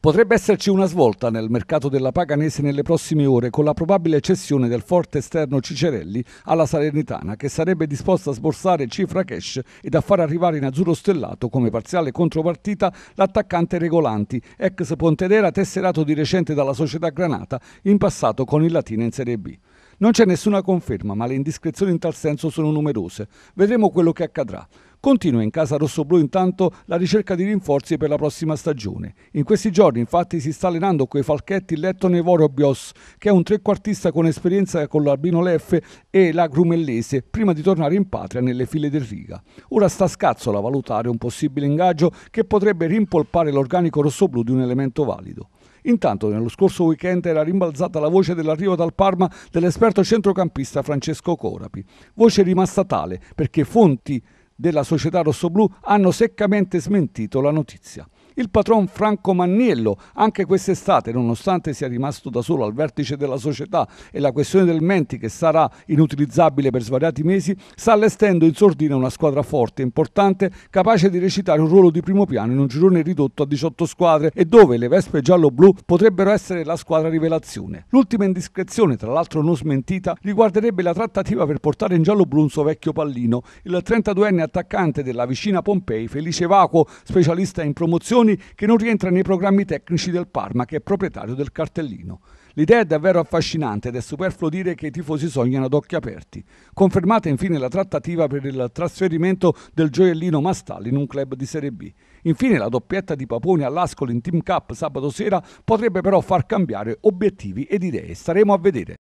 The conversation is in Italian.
Potrebbe esserci una svolta nel mercato della paganese nelle prossime ore con la probabile cessione del forte esterno Cicerelli alla Salernitana che sarebbe disposta a sborsare cifra cash ed a far arrivare in azzurro stellato come parziale contropartita l'attaccante Regolanti, ex Pontedera tesserato di recente dalla società Granata, in passato con il Latina in Serie B. Non c'è nessuna conferma, ma le indiscrezioni in tal senso sono numerose. Vedremo quello che accadrà. Continua in casa rossoblu intanto la ricerca di rinforzi per la prossima stagione. In questi giorni infatti si sta allenando coi falchetti Lettone Vorobios, che è un trequartista con esperienza con l'Albino Leffe e la Grumellese, prima di tornare in patria nelle file del Riga. Ora sta scazzola a valutare un possibile ingaggio che potrebbe rimpolpare l'organico rossoblu di un elemento valido. Intanto nello scorso weekend era rimbalzata la voce dell'arrivo dal Parma dell'esperto centrocampista Francesco Corapi, voce rimasta tale perché fonti della società rossoblù hanno seccamente smentito la notizia il patron Franco Manniello, anche quest'estate, nonostante sia rimasto da solo al vertice della società e la questione del Menti che sarà inutilizzabile per svariati mesi, sta allestendo in sordina una squadra forte, e importante, capace di recitare un ruolo di primo piano in un girone ridotto a 18 squadre e dove le Vespe giallo-blu potrebbero essere la squadra rivelazione. L'ultima indiscrezione, tra l'altro non smentita, riguarderebbe la trattativa per portare in giallo-blu un suo vecchio pallino, il 32enne attaccante della vicina Pompei, Felice Vacuo, specialista in promozioni Berlusconi che non rientra nei programmi tecnici del Parma, che è proprietario del cartellino. L'idea è davvero affascinante ed è superfluo dire che i tifosi sognano ad occhi aperti. Confermata infine la trattativa per il trasferimento del gioiellino Mastalli in un club di Serie B. Infine la doppietta di Paponi all'Ascoli in Team Cup sabato sera potrebbe però far cambiare obiettivi ed idee. Staremo a vedere.